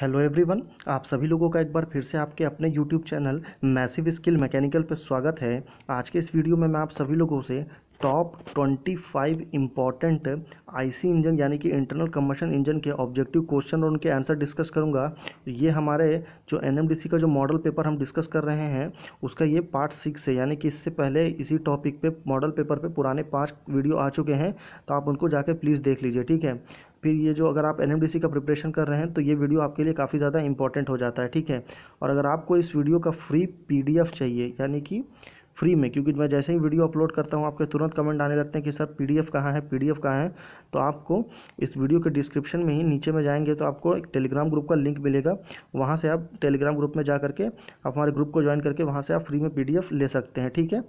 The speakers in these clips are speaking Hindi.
हेलो एवरीवन आप सभी लोगों का एक बार फिर से आपके अपने YouTube channel massive skill mechanical पर स्वागत है आज के इस वीडियो में मैं आप सभी लोगों से top twenty five important I C engine यानी कि इंटरनल कम्बशन इंजन के ऑब्जेक्टिव क्वेश्चन और उनके आंसर डिस्कस करूंगा ये हमारे जो एनएमडीसी का जो मॉडल पेपर हम डिस्कस कर रहे हैं उसका ये पार्ट सिक्स है यानी कि इससे पहले इसी टॉपिक पे मॉडल पेपर पे पुराने पांच वीडियो आ चुके हैं तो आप उनको जाके प्लीज़ देख लीजिए ठीक है फिर ये जो अगर आप एन का प्रिपरेशन कर रहे हैं तो ये वीडियो आपके लिए काफ़ी ज़्यादा इंपॉर्टेंट हो जाता है ठीक है और अगर आपको इस वीडियो का फ्री पी चाहिए यानी कि फ्री में क्योंकि मैं जैसे ही वीडियो अपलोड करता हूँ आपके तुरंत कमेंट आने लगते हैं कि सर पी डी एफ़ कहाँ है पी डी एफ़ कहाँ है तो आपको इस वीडियो के डिस्क्रिप्शन में ही नीचे में जाएंगे तो आपको एक टेलीग्राम ग्रुप का लिंक मिलेगा वहाँ से आप टेलीग्राम ग्रुप में जा करके आप हमारे ग्रुप को ज्वाइन करके वहाँ से आप फ्री में पी डी एफ़ ले सकते हैं ठीक है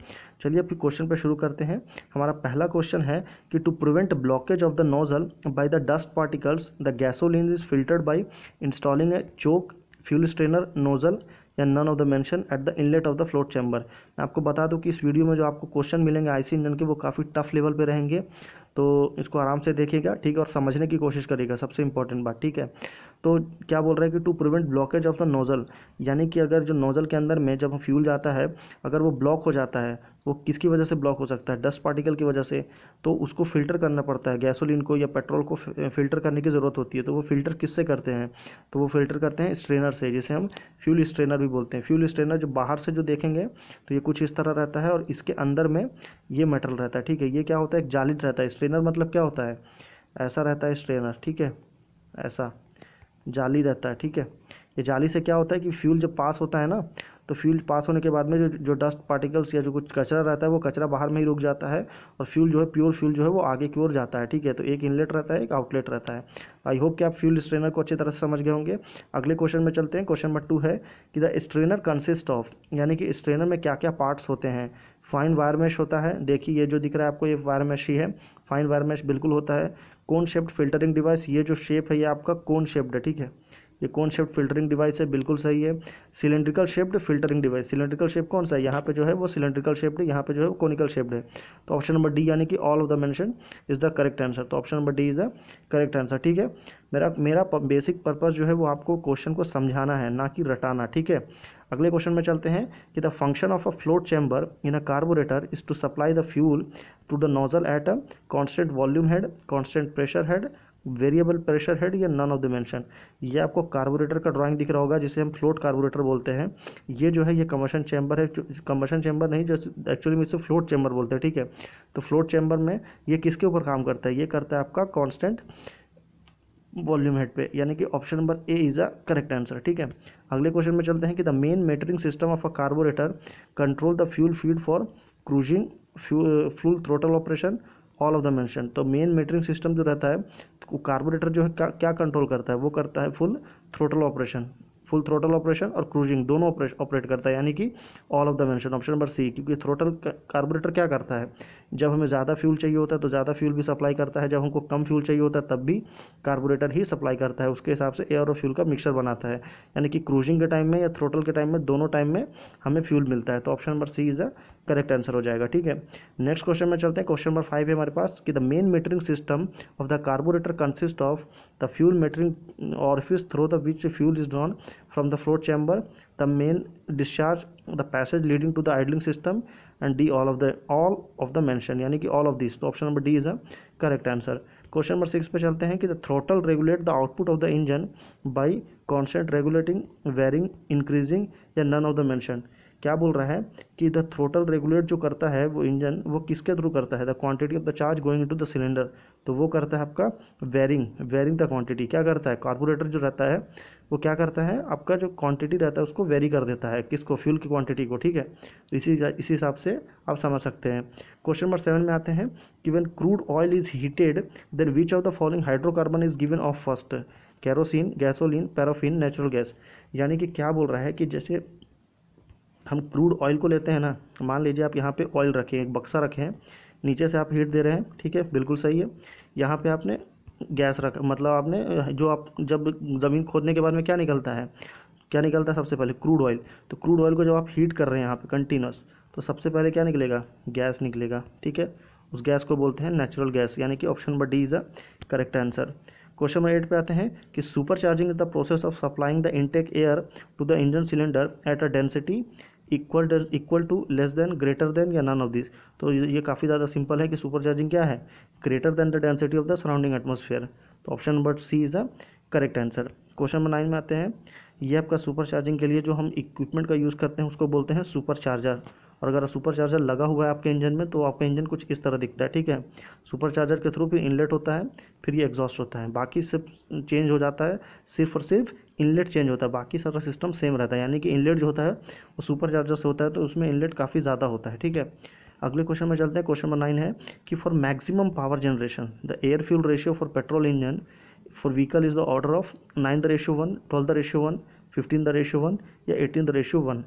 चलिए फिर क्वेश्चन पर शुरू करते हैं हमारा पहला क्वेश्चन है कि to prevent blockage of the nozzle by the dust particles the gasoline is filtered by installing a choke fuel strainer nozzle या none of the mention at the inlet of the float chamber मैं आपको बता दूं कि इस वीडियो में जो आपको क्वेश्चन मिलेंगे आईसी इंजन के वो काफ़ी टफ लेवल पे रहेंगे तो इसको आराम से देखेगा ठीक है और समझने की कोशिश करेगा सबसे इंपॉर्टेंट बात ठीक है तो क्या बोल रहा है कि to prevent blockage of the nozzle यानी कि अगर जो नोज़ल के अंदर में जब फ्यूल जाता है अगर वो ब्लॉक हो जाता है वो किसकी वजह से ब्लॉक हो सकता है डस्ट पार्टिकल की वजह से तो उसको फ़िल्टर करना पड़ता है गैसोलीन को या पेट्रोल को फ़िल्टर करने की ज़रूरत होती है तो वो फ़िल्टर किससे करते हैं तो वो फ़िल्टर करते हैं स्ट्रेनर से जिसे हम फ्यूल स्ट्रेनर भी बोलते हैं फ्यूल स्ट्रेनर जो बाहर से जो देखेंगे तो ये कुछ इस तरह रहता है और इसके अंदर में ये मेटल रहता है ठीक है ये क्या होता है एक जालिट रहता है स्ट्रेन स्ट्रेनर मतलब क्या होता है ऐसा रहता है स्ट्रेनर ठीक है ऐसा जाली रहता है ठीक है ये जाली से क्या होता है कि फ्यूल जब पास होता है ना तो फ्यूल पास होने के बाद में जो जो डस्ट पार्टिकल्स या जो कुछ कचरा रहता है वो कचरा बाहर में ही रुक जाता है और फ्यूल जो है प्योर फ्यूल जो है वो आगे की ओर जाता है ठीक है तो एक इनलेट रहता है एक आउटलेट रहता है आई होप कि आप फ्यूल स्ट्रेनर को अच्छी तरह से समझ गए होंगे अगले क्वेश्चन में चलते हैं क्वेश्चन नंबर टू है कि द स्ट्रेनर कंसिस्ट ऑफ यानी कि स्ट्रेनर में क्या क्या पार्ट्स होते हैं फाइन वायर मैश होता है देखिए ये जो दिख रहा है आपको ये वायर मैश ही है फाइन वायर मैश बिल्कुल होता है कौन शेप्ड फिल्टरिंग डिवाइस ये जो शेप है ये आपका कौन शेप्ड है ठीक है ये कौन शेप्ड फिल्टरिंग डिवाइस है बिल्कुल सही है cylindrical shaped filtering device cylindrical shape कौन सा है यहाँ पे जो है वो सिलेंड्रिकल शेप्ड है यहाँ पे जो है वो कोनिकल शेप्ड है तो ऑप्शन नंबर डी यानी कि all of the mention is the correct answer तो option number D is the correct answer ठीक है मेरा मेरा बेसिक पर्पज़ जो है वो आपको क्वेश्चन को समझाना है ना कि रटाना ठीक है अगले क्वेश्चन में चलते हैं कि the function of a float chamber in a carburettor is to supply the fuel to the nozzle at a constant volume head constant pressure head variable pressure head या नन ऑफ द मैंशन ये आपको कार्बोरेटर का ड्राइंग दिख रहा होगा जिसे हम फ्लोट कार्बोरेटर बोलते हैं ये जो है ये कमर्शन चैम्बर है कमर्शन चैम्बर नहीं जो एक्चुअली में इसे फ्लोट चैम्बर बोलते हैं ठीक है तो फ्लोट चैम्बर में ये किसके ऊपर काम करता है ये करता है आपका कॉन्स्टेंट वॉल्यूम हेड पे यानी कि option number A is a correct answer ठीक है अगले क्वेश्चन में चलते हैं कि the main metering system of a carburettor control the fuel feed for cruising fuel throttle operation all of the mention तो मेन मेटरिंग सिस्टम जो रहता है वो कार्बोरेटर जो है क्या कंट्रोल करता है वो करता है full throttle operation full throttle operation और क्रूजिंग दोनों ऑपरेट करता है यानी कि all of the mention option number C क्योंकि थ्रोटल कार्बोरेटर क्या करता है जब हमें ज़्यादा फ्यूल चाहिए होता है तो ज़्यादा फ्यूल भी सप्लाई करता है जब हमको कम फ्यूल चाहिए होता है तब भी कार्बोरेटर ही सप्लाई करता है उसके हिसाब से एयर और फ्यूल का मिक्सर बनाता है यानी कि क्रूजिंग के टाइम में या थ्रोटल के टाइम में दोनों टाइम में हमें फ्यूल मिलता है तो option number C is a correct answer हो जाएगा ठीक है नेक्स्ट क्वेश्चन में चलते हैं क्वेश्चन नंबर फाइव है हमारे पास कि the main metering system of the carburettor consist of the fuel metering orifice through the which fuel is drawn from the float chamber the main discharge the passage leading to the idling system and D all of the all of the mention यानी कि ऑल ऑफ दिस तो option number D is a correct answer question number six पे चलते हैं कि the throttle regulate the output of the engine by constant regulating varying increasing या नन ऑफ द मैंशन क्या बोल रहा है कि द थ्रोटल रेगुलेट जो करता है वो इंजन वो किसके थ्रू करता है the quantity of the charge going to the cylinder तो वो करता है आपका वेरिंग वेरिंग द क्वांटिटी क्या करता है कार्बोरेटर जो रहता है वो क्या करता है आपका जो क्वांटिटी रहता है उसको वेरी कर देता है किसको फ्यूल की क्वांटिटी को ठीक है तो इसी इसी हिसाब से आप समझ सकते हैं क्वेश्चन नंबर सेवन में आते हैं कि one crude oil is heated then which of the following hydrocarbon is given off first kerosene gasoline paraffin natural gas यानी कि क्या बोल रहा है कि जैसे हम क्रूड ऑयल को लेते हैं ना तो मान लीजिए आप यहाँ पे ऑयल रखें एक बक्सा रखें नीचे से आप हीट दे रहे हैं ठीक है बिल्कुल सही है यहाँ पे आपने गैस रख मतलब आपने जो आप जब ज़मीन खोदने के बाद में क्या निकलता है क्या निकलता है सबसे पहले क्रूड ऑयल तो क्रूड ऑयल को जब आप हीट कर रहे हैं यहाँ पर कंटिन्यूस तो सबसे पहले क्या निकलेगा गैस निकलेगा ठीक है उस गैस को बोलते हैं नेचुरल गैस यानी कि option number D is a correct answer question number eight पे आते हैं कि super charging is the process of supplying the intake air to the engine cylinder at a density equal equal to less than greater than या नन ऑफ दिस तो ये काफ़ी ज़्यादा सिंपल है कि सुपर चार्जिंग क्या है greater than the density of the surrounding atmosphere तो option number C is a correct answer question number nine में आते हैं ये आपका सुपर चार्जिंग के लिए जो हम इक्विपमेंट का यूज़ करते हैं उसको बोलते हैं सुपर चार्जर और अगर सुपर चार्जर लगा हुआ है आपके इंजन में तो आपका इंजन कुछ इस तरह दिखता है ठीक है सुपर चार्जर के थ्रू फिर इनलेट होता है फिर ये एग्जॉस्ट होता है बाकी सिर्फ चेंज हो जाता है सिर्फ और सिर्फ इनलेट चेंज होता है बाकी सारा सिस्टम सेम रहता है यानी कि इनलेट जो होता है वो सुपर चार्जर से होता है तो उसमें इनलेट काफ़ी ज़्यादा होता है ठीक है अगले क्वेश्चन में चलते हैं क्वेश्चन नंबर नाइन है कि for maximum power generation the air fuel ratio for petrol engine for vehicle is the order of nine the ratio one twelve the ratio one fifteen the ratio one या एटीन द रेशियो वन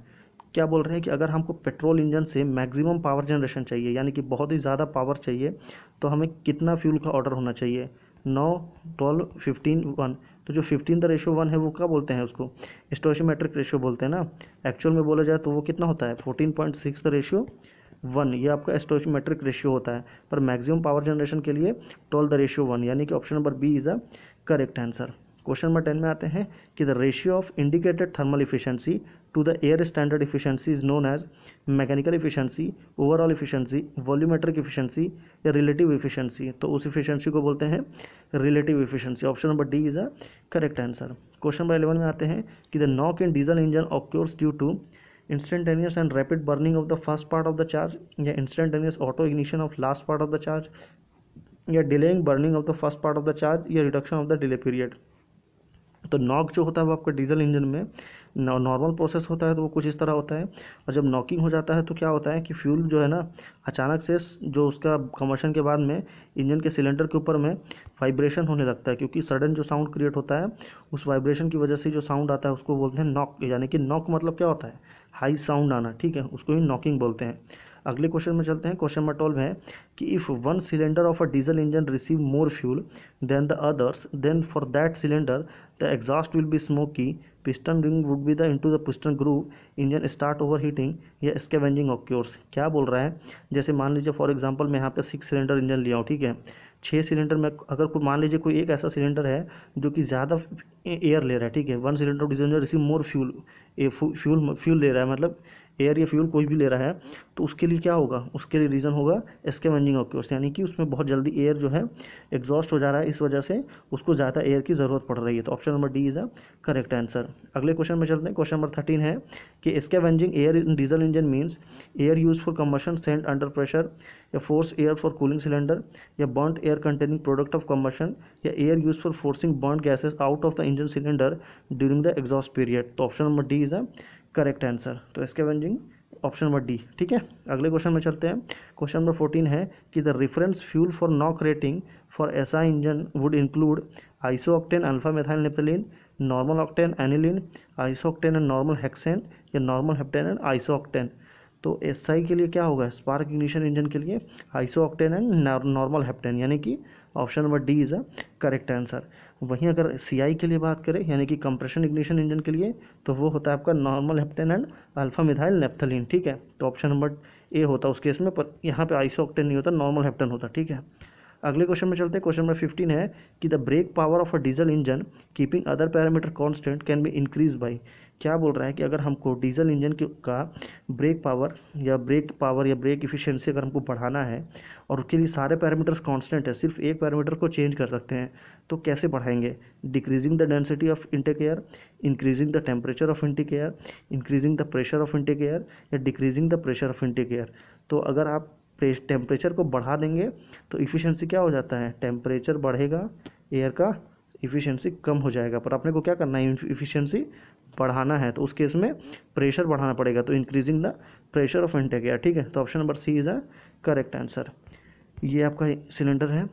क्या बोल रहे हैं कि अगर हमको पेट्रोल इंजन से मैक्सिमम पावर जनरेशन चाहिए यानी कि बहुत ही ज़्यादा पावर चाहिए तो हमें कितना फ्यूल का ऑर्डर होना चाहिए नौ ट्वेल्व फिफ्टीन वन तो जो फिफ्टीन द रेशो वन है वो क्या बोलते हैं उसको स्टोशोमेट्रिक रेशो बोलते हैं ना एक्चुअल में बोला जाए तो वो कितना होता है fourteen point six the ratio one ये आपका एस्टोशीमेट्रिक रेशियो होता है पर मैक्सिमम पावर जनरेशन के लिए टोल द रेशियो वन यानी कि option number B is a correct answer question number ten में आते हैं कि the ratio of indicated thermal efficiency to the air standard efficiency is known as mechanical efficiency overall efficiency volumetric efficiency या रिलेटिव इफिशियंसी तो उस इफिशियंसी को बोलते हैं relative efficiency option number D is a correct answer question number eleven में आते हैं कि the knock in diesel engine occurs due to instantaneous and rapid burning of the first part of the charge या instantaneous auto ignition of last part of the charge या delaying burning of the first part of the charge या reduction of the delay period तो नॉक जो होता है वो आपका डीजल इंजन में नॉर्मल प्रोसेस होता है तो वो कुछ इस तरह होता है और जब नॉकिंग हो जाता है तो क्या होता है कि फ्यूल जो है ना अचानक से जो उसका कमर्शन के बाद में इंजन के सिलेंडर के ऊपर में वाइब्रेशन होने लगता है क्योंकि सडन जो साउंड क्रिएट होता है उस वाइब्रेशन की वजह से जो साउंड आता है उसको बोलते हैं नॉक यानी कि नॉक मतलब क्या होता है हाई साउंड आना ठीक है उसको ही नॉकिंग बोलते हैं अगले क्वेश्चन में चलते हैं क्वेश्चन नंबर ट्वेल्व है कि if one cylinder of a diesel engine receive more fuel than the others then for that cylinder The exhaust will be smoky, piston ring would be the into the piston groove, engine start over heating या स्केवेंजिंग ऑक्योर्स क्या बोल रहा है जैसे मान लीजिए फॉर एग्जांपल मैं यहाँ पे सिक्स सिलेंडर इंजन लिया हूँ ठीक है छः सिलेंडर में अगर कोई मान लीजिए कोई एक ऐसा सिलेंडर है जो कि ज़्यादा एयर ले रहा है ठीक है one cylinder diesel receive more fuel fuel fuel ले रहा है मतलब एयर या फ्यूल कोई भी ले रहा है तो उसके लिए क्या होगा उसके लिए रीज़न होगा स्केवेंजिंग ऑक्यूर्स यानी कि उसमें बहुत जल्दी एयर जो है एग्जॉस्ट हो जा रहा है इस वजह से उसको ज़्यादा एयर की ज़रूरत पड़ रही है तो option number D is a correct answer अगले क्वेश्चन में चलते हैं क्वेश्चन नंबर थर्टीन है कि scavenging air in diesel engine means air use for combustion sent under pressure या force air for cooling cylinder या bond air containing product of combustion या air use for forcing bond gases out of the engine cylinder during the exhaust period तो option number D is a correct answer तो स्केवेंजिंग ऑप्शन नंबर डी ठीक है अगले क्वेश्चन में चलते हैं क्वेश्चन नंबर फोर्टीन है कि the reference fuel for knock rating for ऐसा engine would include iso octane alpha methyl naphthalene normal octane aniline iso octane and normal hexane या normal heptane and iso octane तो एस के लिए क्या होगा स्पार्क इग्निशन इंजन के लिए iso octane and normal heptane यानी कि option number D is a correct answer वहीं अगर सी के लिए बात करें यानी कि कंप्रेशन इग्निशन इंजन के लिए तो वो होता है आपका normal heptane and alpha methyl naphthalene ठीक है तो ऑप्शन नंबर ए होता है उस केस में पर यहाँ पे आइसो ऑक्टेन नहीं होता नॉर्मल हेप्टन होता ठीक है अगले क्वेश्चन में चलते हैं क्वेश्चन नंबर फिफ्टीन है कि the brake power of a diesel engine keeping other parameter constant can be increase by क्या बोल रहा है कि अगर हमको डीजल इंजन के का ब्रेक पावर या ब्रेक पावर या ब्रेक इफिशियंसी अगर हमको बढ़ाना है और उसके लिए सारे पैरामीटर्स कांस्टेंट है सिर्फ एक पैरामीटर को चेंज कर सकते हैं तो कैसे बढ़ाएंगे decreasing the density of intake air increasing the temperature of intake air increasing the pressure of intake air या decreasing the pressure of intake air तो अगर आप टेम्परेचर को बढ़ा देंगे तो इफ़िशेंसी क्या हो जाता है टेम्परेचर बढ़ेगा एयर का इफ़िशियंसी कम हो जाएगा पर अपने को क्या करना है इफ़िशियंसी बढ़ाना है तो उस केस में प्रेशर बढ़ाना पड़ेगा तो increasing the pressure of intake air ठीक है तो option number C is a correct answer ये आपका सिलेंडर है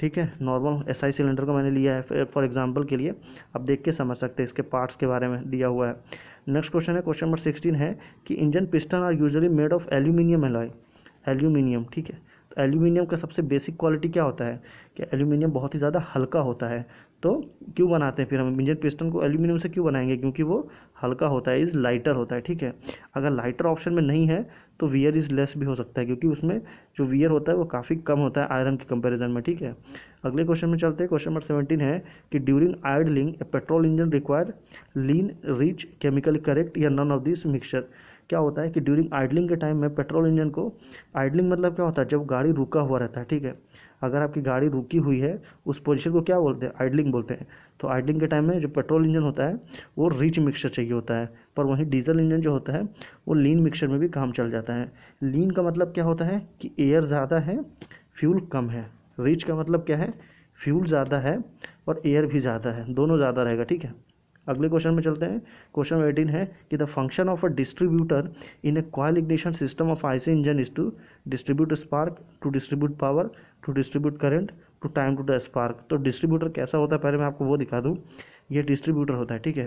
ठीक है नॉर्मल एस आई सिलेंडर को मैंने लिया है फॉर एग्जांपल के लिए आप देख के समझ सकते हैं इसके पार्ट्स के बारे में दिया हुआ है नेक्स्ट क्वेश्चन है क्वेश्चन नंबर सिक्सटीन है कि engine piston are usually made of aluminium alloy aluminium ठीक है तो एल्यूमिनियम का सबसे बेसिक क्वालिटी क्या होता है कि एल्यूमिनियम बहुत ही ज़्यादा हल्का होता है तो क्यों बनाते हैं फिर हम इंजन पिस्टन को एल्यूमिनियम से क्यों बनाएंगे क्योंकि वो हल्का होता है इज़ लाइटर होता है ठीक है अगर लाइटर ऑप्शन में नहीं है तो वियर इज़ लेस भी हो सकता है क्योंकि उसमें जो वियर होता है वो काफ़ी कम होता है आयरन के कंपैरिजन में ठीक है अगले क्वेश्चन में चलते हैं क्वेश्चन नंबर सेवेंटीन है कि during idling a petrol engine require lean rich chemical correct या नन ऑफ दिस मिक्सचर क्या होता है कि ड्यूरिंग आइडलिंग के टाइम में पेट्रोल इंजन को आइडलिंग मतलब क्या होता है जब गाड़ी रुका हुआ रहता है ठीक है अगर आपकी गाड़ी रुकी हुई है उस पोजीशन को क्या बोलते हैं आइडलिंग बोलते हैं तो आइडलिंग के टाइम में जो पेट्रोल इंजन होता है वो रिच मिक्सचर चाहिए होता है पर वहीं डीजल इंजन जो होता है वो लीन मिक्सचर में भी काम चल जाता है लीन का मतलब क्या होता है कि एयर ज़्यादा है फ्यूल कम है रिच का मतलब क्या है फ्यूल ज़्यादा है और एयर भी ज़्यादा है दोनों ज़्यादा रहेगा ठीक है अगले क्वेश्चन में चलते हैं क्वेश्चन एटीन है कि the function of a distributor in a coil ignition system of IC engine is to distribute spark to distribute power to distribute current to time to the spark तो डिस्ट्रीब्यूटर कैसा होता है पहले मैं आपको वो दिखा दूँ ये डिस्ट्रीब्यूटर होता है ठीक है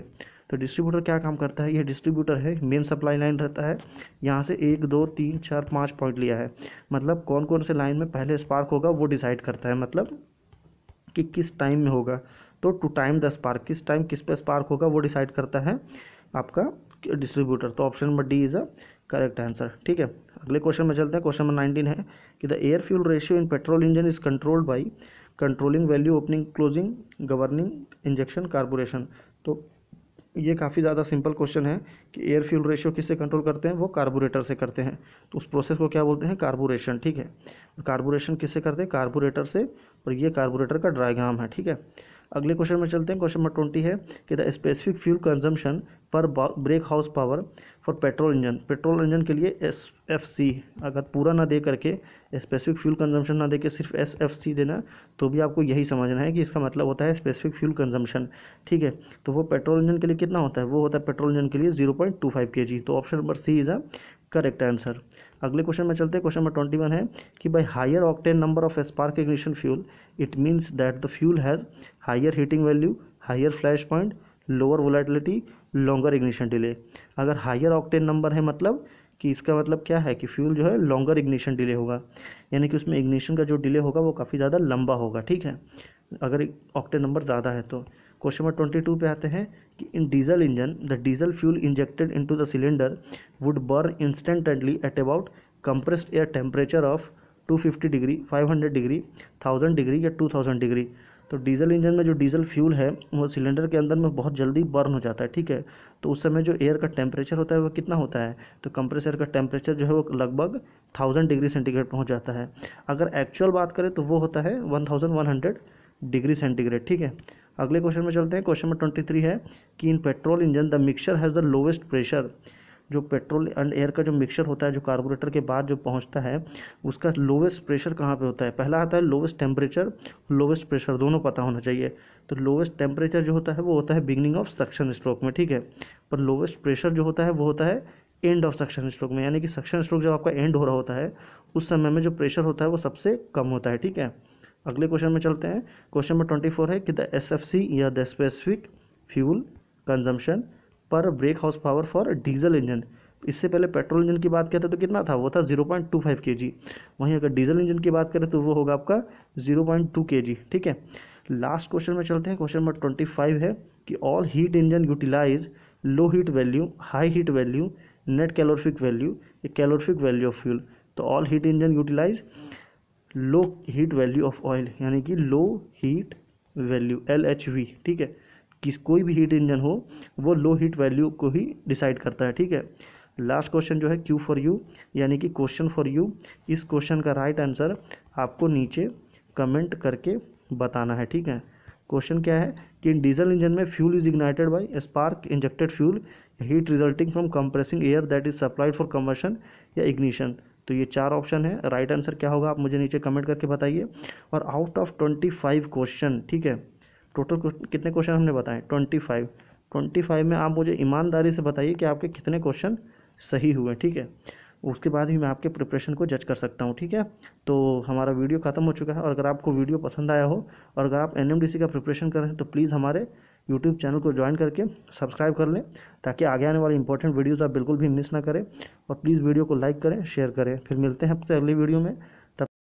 तो डिस्ट्रीब्यूटर क्या काम करता है ये डिस्ट्रीब्यूटर है मेन सप्लाई लाइन रहता है यहाँ से एक दो तीन चार पाँच पॉइंट लिया है मतलब कौन कौन से लाइन में पहले स्पार्क होगा वो डिसाइड करता है मतलब कि किस टाइम में होगा तो टू टाइम द स्पार्क किस टाइम किस पे स्पार्क होगा वो डिसाइड करता है आपका डिस्ट्रीब्यूटर तो option number D is a correct answer ठीक है अगले क्वेश्चन में चलते हैं क्वेश्चन नंबर नाइनटीन है कि the air fuel ratio in petrol engine is controlled by controlling valve opening closing governing injection carburetion तो ये काफ़ी ज़्यादा सिंपल क्वेश्चन है कि एयर फ्यूल रेशियो किससे कंट्रोल करते हैं वो कार्बोरेटर से करते हैं तो उस प्रोसेस को क्या बोलते हैं कार्बोरेशन ठीक है कार्बोरेशन किससे करते हैं कार्बोरेटर से और ये कार्बोरेटर का ड्राइग्राम है ठीक है अगले क्वेश्चन में चलते हैं क्वेश्चन नंबर ट्वेंटी है कि the specific fuel consumption per brake horse power for petrol engine petrol engine के लिए एस एफ सी अगर पूरा ना दे करके स्पेसिफिक फ्यूल कंजम्पशन ना दे के सिर्फ एस एफ सी देना तो भी आपको यही समझना है कि इसका मतलब होता है स्पेसिफिक फ्यूल कंजम्पशन ठीक है तो वो पेट्रोल इंजन के लिए कितना होता है वो होता है पेट्रोल इंजन के लिए zero point two five K G तो option number C is a correct answer अगले क्वेश्चन में चलते हैं क्वेश्चन नंबर ट्वेंटी वन है कि by higher octane number of spark ignition fuel it means that the fuel has higher heating value higher flash point lower volatility longer ignition delay अगर हायर ऑक्टेन नंबर है मतलब कि इसका मतलब क्या है कि फ्यूल जो है लॉन्गर इग्निशन डिले होगा यानी कि उसमें इग्निशन का जो डिले होगा वो काफ़ी ज़्यादा लंबा होगा ठीक है अगर ऑक्टेन नंबर ज़्यादा है तो क्वेश्चन नंबर ट्वेंटी टू पे आते हैं कि in diesel engine the diesel fuel injected into the cylinder would burn instantly at about compressed air temperature of two fifty degree five hundred degree thousand degree या टू थाउजेंड डिग्री तो डीजल इंजन में जो डीजल फ्यूल है वो सिलेंडर के अंदर में बहुत जल्दी बर्न हो जाता है ठीक है तो उस समय जो एयर का टेम्परेचर होता है वो कितना होता है तो एयर का टेम्परेचर जो है वो लगभग थाउजेंड डिग्री सेंटीग्रेड पहुँच जाता है अगर एक्चुअल बात करें तो वो होता है one thousand one hundred degree centigrade ठीक है अगले क्वेश्चन में चलते हैं क्वेश्चन नंबर ट्वेंटी थ्री है कि in petrol engine the mixture has the lowest pressure जो पेट्रोल एंड एयर का जो मिक्सचर होता है जो कार्बोरेटर के बाद जो पहुंचता है उसका लोवेस्ट प्रेशर कहाँ पे होता है पहला आता है लोवेस्ट टेम्परेचर लोवेस्ट प्रेशर दोनों पता होना चाहिए तो लोवेस्ट टेम्परेचर जो होता है वो होता है बिगनिंग ऑफ सक्शन स्ट्रोक में ठीक है पर लोवेस्ट प्रेशर जो होता है वो होता है एंड ऑफ सक्शन स्ट्रोक में यानी कि सक्शन स्ट्रोक जब आपका एंड हो रहा होता है उस समय में जो प्रेशर होता है वो सबसे कम होता है ठीक है अगले क्वेश्चन में चलते हैं क्वेश्चन नंबर ट्वेंटी फोर है कि द एस एफ सी या the specific fuel consumption per brake horse power for diesel engine इससे पहले पेट्रोल इंजन की बात करते तो कितना था वो था zero point two five K जी वहीं अगर डीजल इंजन की बात करें तो वो होगा आपका जीरो पॉइंट टू के जी ठीक है लास्ट क्वेश्चन में चलते हैं क्वेश्चन नंबर ट्वेंटी फाइव है कि all heat engine utilise low heat value high heat value net calorific value calorific value of fuel तो all heat engine utilise low heat value of oil यानी कि low heat value L H V ठीक है किस कोई भी हीट इंजन हो वो लो हीट वैल्यू को ही डिसाइड करता है ठीक है लास्ट क्वेश्चन जो है क्यू फॉर यू यानी कि क्वेश्चन फॉर यू इस क्वेश्चन का राइट right आंसर आपको नीचे कमेंट करके बताना है ठीक है क्वेश्चन क्या है कि डीजल इंजन में fuel is ignited by spark injected fuel heat resulting from compressing air that is supplied for combustion या इग्निशन तो ये चार ऑप्शन है राइट आंसर क्या होगा आप मुझे नीचे कमेंट करके बताइए और out of twenty five question ठीक है टोटल कितने क्वेश्चन हमने बताए ट्वेंटी फाइव ट्वेंटी फाइव में आप मुझे ईमानदारी से बताइए कि आपके कितने क्वेश्चन सही हुए ठीक है उसके बाद ही मैं आपके प्रिपरेशन को जज कर सकता हूँ ठीक है तो हमारा वीडियो ख़त्म हो चुका है और अगर आपको वीडियो पसंद आया हो और अगर आप एन का प्रिपरेशन कर रहे हैं तो प्लीज़ हमारे यूट्यूब चैनल को ज्वाइन करके सब्सक्राइब कर लें ताकि आगे आने वाले इंपॉर्टेंट वीडियोज़ आप बिल्कुल भी मिस ना करें और प्लीज़ वीडियो को लाइक करें शेयर करें फिर मिलते हैं आपसे अगली वीडियो में